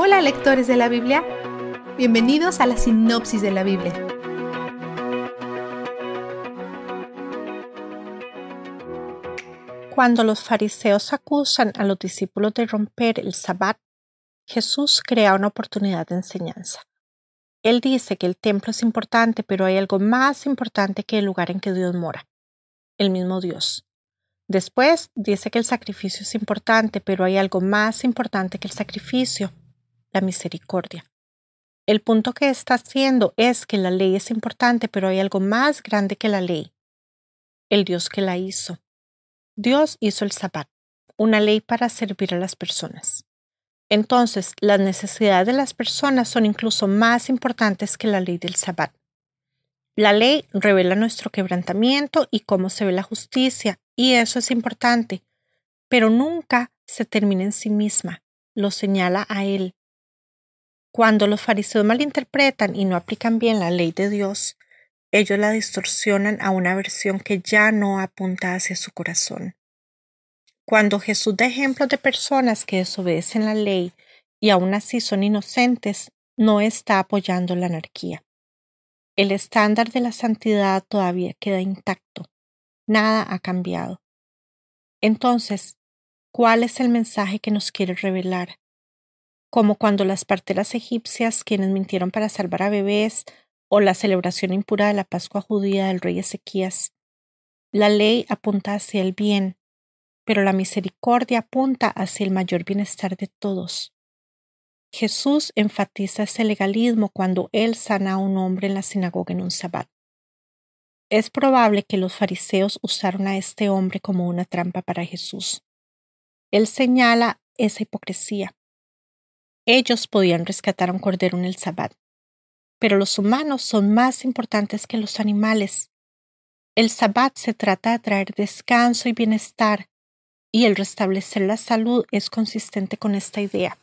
Hola lectores de la Biblia, bienvenidos a la sinopsis de la Biblia. Cuando los fariseos acusan a los discípulos de romper el sabbat, Jesús crea una oportunidad de enseñanza. Él dice que el templo es importante, pero hay algo más importante que el lugar en que Dios mora, el mismo Dios. Después dice que el sacrificio es importante, pero hay algo más importante que el sacrificio, la misericordia. El punto que está haciendo es que la ley es importante, pero hay algo más grande que la ley, el Dios que la hizo. Dios hizo el sabbat, una ley para servir a las personas. Entonces, las necesidades de las personas son incluso más importantes que la ley del sabbat. La ley revela nuestro quebrantamiento y cómo se ve la justicia, y eso es importante, pero nunca se termina en sí misma, lo señala a Él. Cuando los fariseos malinterpretan y no aplican bien la ley de Dios, ellos la distorsionan a una versión que ya no apunta hacia su corazón. Cuando Jesús da ejemplos de personas que desobedecen la ley y aún así son inocentes, no está apoyando la anarquía. El estándar de la santidad todavía queda intacto. Nada ha cambiado. Entonces, ¿cuál es el mensaje que nos quiere revelar? como cuando las parteras egipcias, quienes mintieron para salvar a bebés, o la celebración impura de la Pascua judía del rey Ezequías. La ley apunta hacia el bien, pero la misericordia apunta hacia el mayor bienestar de todos. Jesús enfatiza ese legalismo cuando él sana a un hombre en la sinagoga en un sabbat. Es probable que los fariseos usaron a este hombre como una trampa para Jesús. Él señala esa hipocresía. Ellos podían rescatar a un cordero en el sabbat, pero los humanos son más importantes que los animales. El sabbat se trata de traer descanso y bienestar, y el restablecer la salud es consistente con esta idea.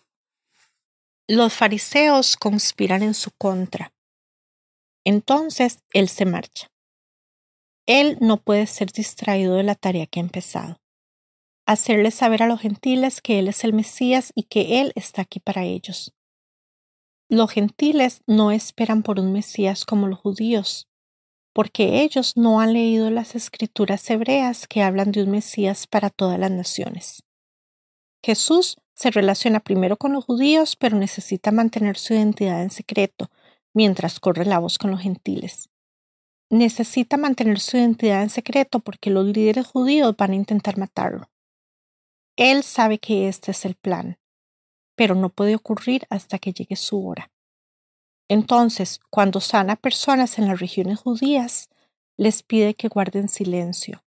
Los fariseos conspiran en su contra. Entonces él se marcha. Él no puede ser distraído de la tarea que ha empezado hacerles saber a los gentiles que Él es el Mesías y que Él está aquí para ellos. Los gentiles no esperan por un Mesías como los judíos, porque ellos no han leído las escrituras hebreas que hablan de un Mesías para todas las naciones. Jesús se relaciona primero con los judíos, pero necesita mantener su identidad en secreto, mientras corre la voz con los gentiles. Necesita mantener su identidad en secreto porque los líderes judíos van a intentar matarlo. Él sabe que este es el plan, pero no puede ocurrir hasta que llegue su hora. Entonces, cuando sana personas en las regiones judías, les pide que guarden silencio.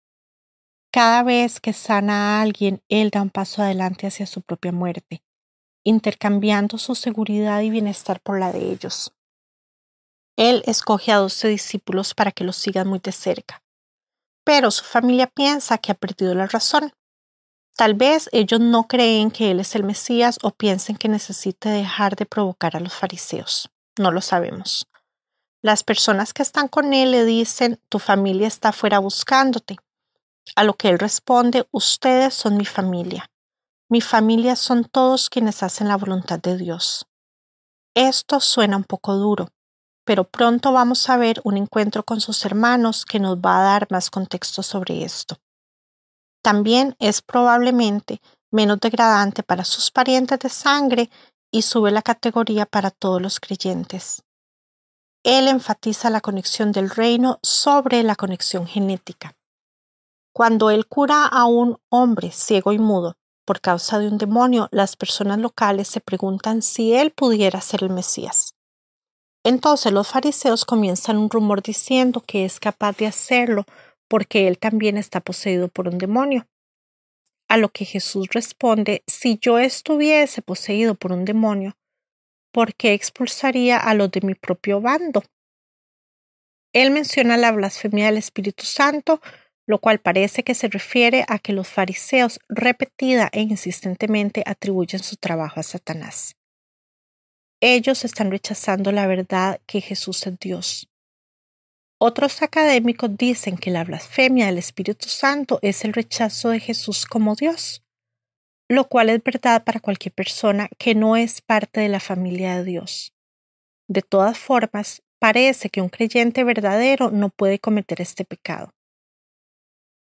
Cada vez que sana a alguien, Él da un paso adelante hacia su propia muerte, intercambiando su seguridad y bienestar por la de ellos. Él escoge a doce discípulos para que los sigan muy de cerca, pero su familia piensa que ha perdido la razón Tal vez ellos no creen que Él es el Mesías o piensen que necesite dejar de provocar a los fariseos. No lo sabemos. Las personas que están con Él le dicen, tu familia está afuera buscándote. A lo que Él responde, ustedes son mi familia. Mi familia son todos quienes hacen la voluntad de Dios. Esto suena un poco duro, pero pronto vamos a ver un encuentro con sus hermanos que nos va a dar más contexto sobre esto. También es probablemente menos degradante para sus parientes de sangre y sube la categoría para todos los creyentes. Él enfatiza la conexión del reino sobre la conexión genética. Cuando él cura a un hombre ciego y mudo por causa de un demonio, las personas locales se preguntan si él pudiera ser el Mesías. Entonces los fariseos comienzan un rumor diciendo que es capaz de hacerlo porque él también está poseído por un demonio. A lo que Jesús responde, si yo estuviese poseído por un demonio, ¿por qué expulsaría a los de mi propio bando? Él menciona la blasfemia del Espíritu Santo, lo cual parece que se refiere a que los fariseos repetida e insistentemente atribuyen su trabajo a Satanás. Ellos están rechazando la verdad que Jesús es Dios. Otros académicos dicen que la blasfemia del Espíritu Santo es el rechazo de Jesús como Dios, lo cual es verdad para cualquier persona que no es parte de la familia de Dios. De todas formas, parece que un creyente verdadero no puede cometer este pecado,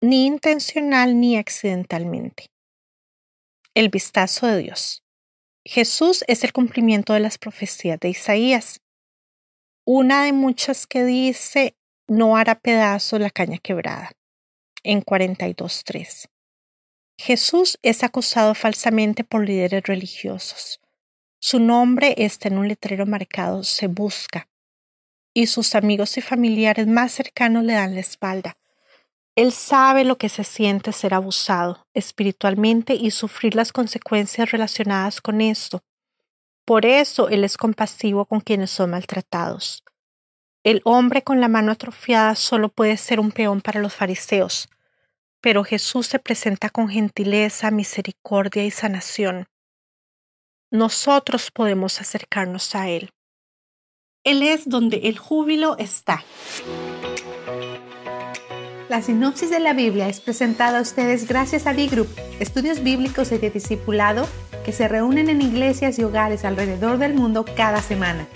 ni intencional ni accidentalmente. El vistazo de Dios. Jesús es el cumplimiento de las profecías de Isaías, una de muchas que dice, no hará pedazo la caña quebrada, en 42.3. Jesús es acusado falsamente por líderes religiosos. Su nombre está en un letrero marcado Se busca, y sus amigos y familiares más cercanos le dan la espalda. Él sabe lo que se siente ser abusado espiritualmente y sufrir las consecuencias relacionadas con esto. Por eso Él es compasivo con quienes son maltratados. El hombre con la mano atrofiada solo puede ser un peón para los fariseos, pero Jesús se presenta con gentileza, misericordia y sanación. Nosotros podemos acercarnos a Él. Él es donde el júbilo está. La sinopsis de la Biblia es presentada a ustedes gracias a D-Group, estudios bíblicos y de discipulado que se reúnen en iglesias y hogares alrededor del mundo cada semana.